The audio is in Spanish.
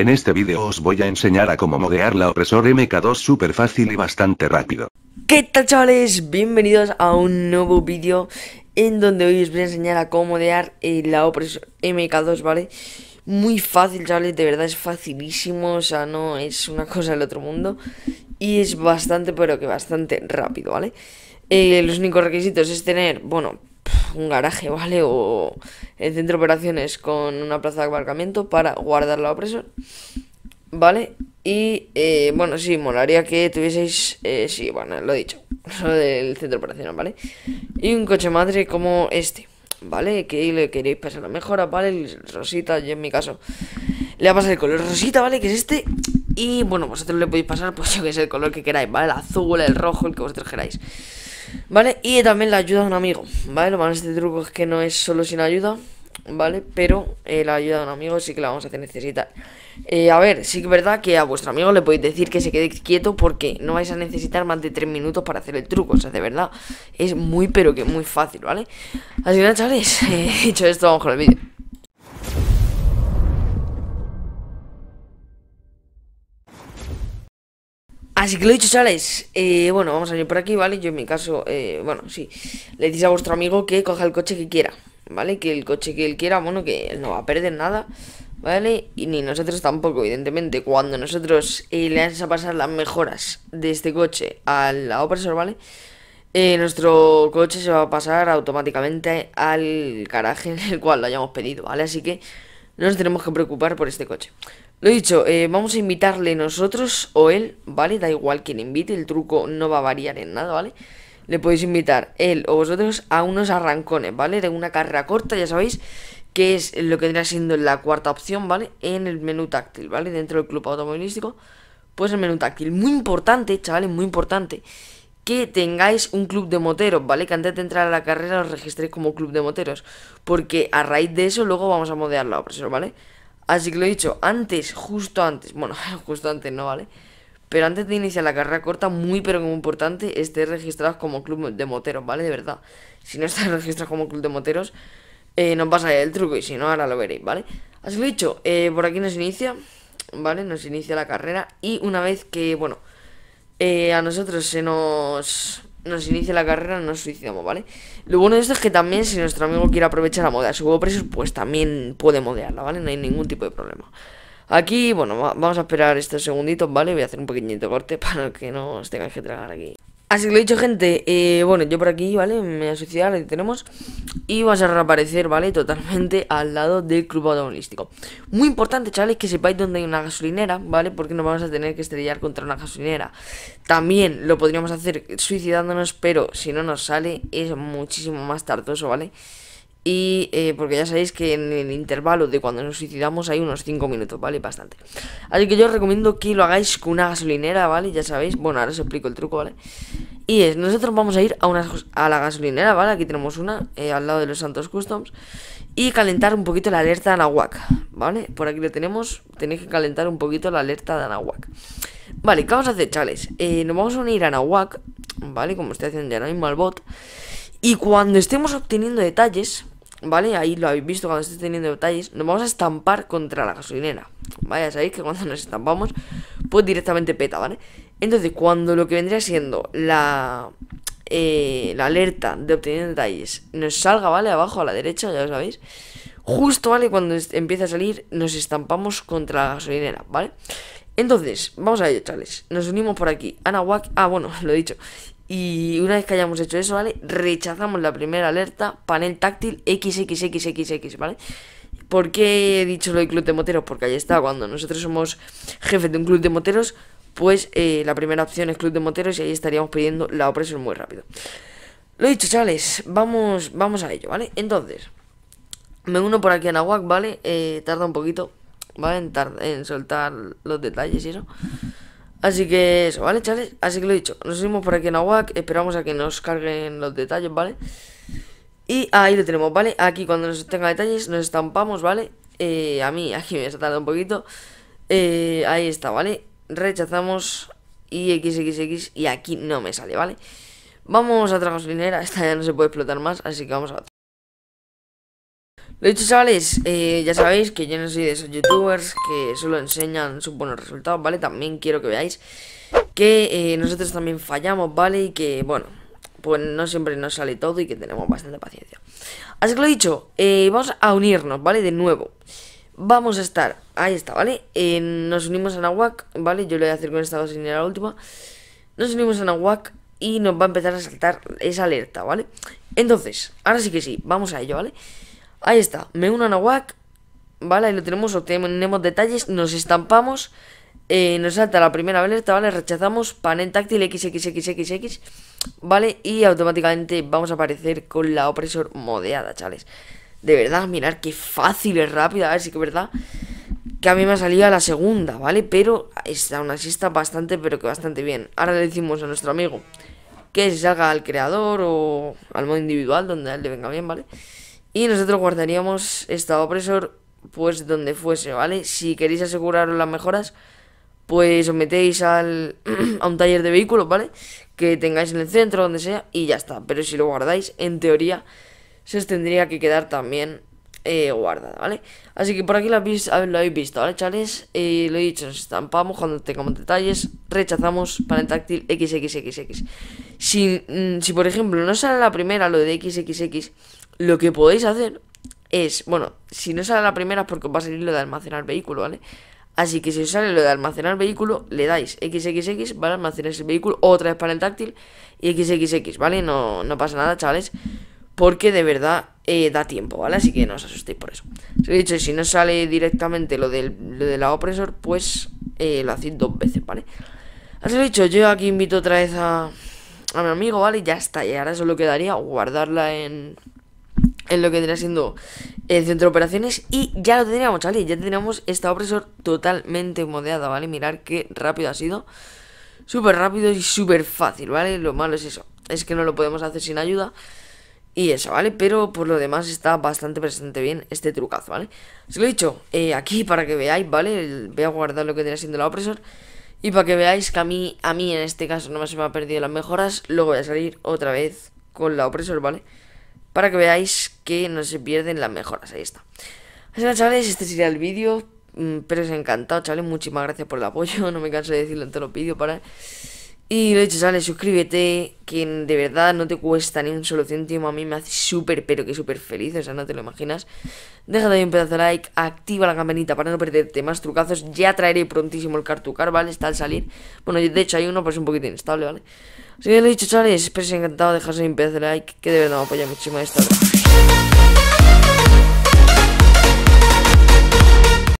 En este vídeo os voy a enseñar a cómo modear la opresor MK2 súper fácil y bastante rápido. ¿Qué tal chavales? Bienvenidos a un nuevo vídeo en donde hoy os voy a enseñar a cómo modear eh, la opresor MK2, ¿vale? Muy fácil chavales, de verdad es facilísimo, o sea, no es una cosa del otro mundo y es bastante, pero que bastante rápido, ¿vale? Eh, los únicos requisitos es tener, bueno, un garaje, ¿vale? O el centro de operaciones con una plaza de aparcamiento para guardar la opresor. ¿Vale? Y eh, bueno, sí, molaría que tuvieseis. Eh, sí, bueno, lo he dicho. Lo del centro operaciones, ¿vale? Y un coche madre como este, ¿vale? Que le queréis pasar la mejora, ¿vale? Rosita, yo en mi caso. Le voy a pasar el color rosita, ¿vale? Que es este. Y bueno, vosotros le podéis pasar, pues yo que sé, el color que queráis, ¿vale? El azul, el rojo, el que vosotros queráis. ¿Vale? Y también la ayuda de un amigo, ¿vale? Lo malo de este truco es que no es solo sin ayuda, ¿vale? Pero eh, la ayuda de un amigo sí que la vamos a hacer necesitar. Eh, a ver, sí que es verdad que a vuestro amigo le podéis decir que se quede quieto porque no vais a necesitar más de 3 minutos para hacer el truco. O sea, de verdad, es muy pero que muy fácil, ¿vale? Así que nada, chavales, dicho esto, vamos con el vídeo. Así que lo dicho, chavales. Eh, bueno, vamos a ir por aquí, ¿vale? Yo en mi caso, eh, bueno, sí. Le dice a vuestro amigo que coja el coche que quiera, ¿vale? Que el coche que él quiera, bueno, que él no va a perder nada, ¿vale? Y ni nosotros tampoco, evidentemente. Cuando nosotros eh, le vamos a pasar las mejoras de este coche al opresor, ¿vale? nuestro coche se va a pasar automáticamente al garaje en el cual lo hayamos pedido, ¿vale? Así que no nos tenemos que preocupar por este coche. Lo dicho, eh, vamos a invitarle nosotros o él, ¿vale? Da igual quien invite, el truco no va a variar en nada, ¿vale? Le podéis invitar él o vosotros a unos arrancones, ¿vale? De una carrera corta, ya sabéis, que es lo que tendría siendo la cuarta opción, ¿vale? En el menú táctil, ¿vale? Dentro del club automovilístico, pues el menú táctil. Muy importante, chavales, muy importante que tengáis un club de moteros, ¿vale? Que antes de entrar a la carrera os registréis como club de moteros, porque a raíz de eso luego vamos a modear la opresión, ¿vale? Así que lo he dicho, antes, justo antes, bueno, justo antes no, ¿vale? Pero antes de iniciar la carrera corta, muy pero muy importante, esté registrado como club de moteros, ¿vale? De verdad. Si no estás registrado como club de moteros, nos eh, no pasa el truco y si no, ahora lo veréis, ¿vale? Así que lo he dicho, eh, por aquí nos inicia, ¿vale? Nos inicia la carrera y una vez que, bueno, eh, a nosotros se nos nos inicia la carrera, nos suicidamos, ¿vale? Lo bueno de esto es que también si nuestro amigo quiere aprovechar a modear su huevo pues también puede modearla, ¿vale? No hay ningún tipo de problema. Aquí, bueno, vamos a esperar estos segunditos, ¿vale? Voy a hacer un pequeñito corte para que no os tengáis que tragar aquí. Así que lo he dicho, gente. Eh, bueno, yo por aquí, ¿vale? Me voy a suicidar, ahí tenemos. Y vas a reaparecer, ¿vale? Totalmente al lado del club automovilístico. Muy importante, chavales, que sepáis dónde hay una gasolinera, ¿vale? Porque nos vamos a tener que estrellar contra una gasolinera. También lo podríamos hacer suicidándonos, pero si no nos sale, es muchísimo más tardoso, ¿vale? vale y eh, porque ya sabéis que en el intervalo de cuando nos suicidamos hay unos 5 minutos, ¿vale? Bastante. Así que yo os recomiendo que lo hagáis con una gasolinera, ¿vale? Ya sabéis. Bueno, ahora os explico el truco, ¿vale? Y es, nosotros vamos a ir a, una, a la gasolinera, ¿vale? Aquí tenemos una, eh, al lado de los Santos Customs. Y calentar un poquito la alerta de Anahuac, ¿vale? Por aquí lo tenemos. Tenéis que calentar un poquito la alerta de Anahuac. Vale, ¿qué vamos a hacer, chavales? Eh, nos vamos a unir a Anahuac, ¿vale? Como estoy haciendo ya ahora mismo al bot. Y cuando estemos obteniendo detalles, ¿Vale? Ahí lo habéis visto cuando estoy teniendo detalles. Nos vamos a estampar contra la gasolinera. Vaya, ¿Vale? sabéis que cuando nos estampamos, pues directamente peta, ¿vale? Entonces, cuando lo que vendría siendo la, eh, la alerta de obtener detalles nos salga, ¿vale? Abajo a la derecha, ya lo sabéis. Justo, ¿vale? Cuando empieza a salir, nos estampamos contra la gasolinera, ¿vale? Entonces, vamos a ello, chavales. Nos unimos por aquí. Anahuac. Ah, bueno, lo he dicho. Y una vez que hayamos hecho eso, ¿vale? Rechazamos la primera alerta, panel táctil XXXXX, ¿vale? ¿Por qué he dicho lo del club de moteros? Porque ahí está, cuando nosotros somos jefes de un club de moteros, pues eh, la primera opción es club de moteros y ahí estaríamos pidiendo la opresión muy rápido. Lo he dicho, chavales, vamos, vamos a ello, ¿vale? Entonces, me uno por aquí a Nahuac, ¿vale? Eh, tarda un poquito, ¿vale? en soltar los detalles y eso. Así que eso, ¿vale, chavales? Así que lo he dicho, nos vemos por aquí en AWAC, esperamos a que nos carguen los detalles, ¿vale? Y ahí lo tenemos, ¿vale? Aquí cuando nos tenga detalles nos estampamos, ¿vale? Eh, a mí, aquí me está tardando un poquito. Eh, ahí está, ¿vale? Rechazamos y XXX y aquí no me sale, ¿vale? Vamos a otra gasolinera, esta ya no se puede explotar más, así que vamos a lo dicho, chavales, eh, ya sabéis que yo no soy de esos youtubers que solo enseñan sus buenos resultados, ¿vale? También quiero que veáis que eh, nosotros también fallamos, ¿vale? Y que, bueno, pues no siempre nos sale todo y que tenemos bastante paciencia. Así que lo dicho, eh, vamos a unirnos, ¿vale? De nuevo. Vamos a estar, ahí está, ¿vale? nos unimos a Nahuac, ¿vale? Yo lo voy a hacer con esta dosis la última. Nos unimos a Nahuac y nos va a empezar a saltar esa alerta, ¿vale? Entonces, ahora sí que sí, vamos a ello, ¿vale? vale Ahí está, me uno a Nahuac. Vale, ahí lo tenemos, obtenemos detalles, nos estampamos. Eh, nos salta la primera alerta, ¿vale? Rechazamos panel táctil XXXXX, ¿vale? Y automáticamente vamos a aparecer con la opresor modeada, chales. De verdad, mirar qué fácil es rápida, a ver si que verdad que a mí me ha salido la segunda, ¿vale? Pero está, aún así está bastante, pero que bastante bien. Ahora le decimos a nuestro amigo que se salga al creador o al modo individual, donde a él le venga bien, ¿vale? vale y nosotros guardaríamos esta opresor pues donde fuese, ¿vale? Si queréis aseguraros las mejoras, pues os metéis al, a un taller de vehículos, ¿vale? Que tengáis en el centro, donde sea, y ya está. Pero si lo guardáis, en teoría, se os tendría que quedar también eh, guardada, ¿vale? Así que por aquí lo habéis, lo visto, ¿vale, chavales? Eh, lo he dicho, nos estampamos cuando tengamos detalles, rechazamos para el táctil XXXX. Si, mm, si por ejemplo, no sale la primera, lo de XXX lo que podéis hacer es, bueno, si no sale la primera es porque os va a salir lo de almacenar vehículo, ¿vale? Así que si os sale lo de almacenar vehículo, le dais XXX, ¿vale? Almacenar el vehículo, otra vez para el táctil y XXX, ¿vale? No, pasa nada, chavales, porque de verdad eh, da tiempo, ¿vale? Así que no os asustéis por eso. Os he dicho, si no sale directamente lo, del, lo opresor, pues eh, lo hacéis dos veces, ¿vale? Así lo he dicho, yo aquí invito otra vez a, a mi amigo, ¿vale? Ya está, y ahora solo quedaría guardarla en en lo que tenía siendo el centro de operaciones y ya lo teníamos, ¿vale? Ya teníamos esta opresor totalmente modeada, ¿vale? Mirar qué rápido ha sido. Súper rápido y súper fácil, ¿vale? Lo malo es eso, es que no lo podemos hacer sin ayuda y eso, ¿vale? Pero por lo demás está bastante presente bien este trucazo, ¿vale? Os lo he dicho, eh, aquí para que veáis, ¿vale? voy a guardar lo que tenía siendo la opresor y para que veáis que a mí, a mí en este caso no me se me ha perdido las mejoras, luego voy a salir otra vez con la opresor, ¿vale? vale para que veáis que no se pierden las mejoras. Ahí está. Así que, chavales, este sería el vídeo. Mm, pero os he encantado, chavales. Muchísimas gracias por el apoyo. No me canso de decirlo en todos los vídeos para. Y lo dicho, sale, suscríbete, que de verdad no te cuesta ni un solo céntimo, a mí me hace súper, pero que súper feliz, o sea, no te lo imaginas. Déjate ahí un pedazo de like, activa la campanita para no perderte más trucazos, ya traeré prontísimo el cartucar, ¿vale? Está al salir. Bueno, de hecho hay uno, pues un poquito inestable, ¿vale? Así que lo dicho, chavales, espero que encantado, dejaros ahí un pedazo de like, que de verdad me apoya muchísimo esta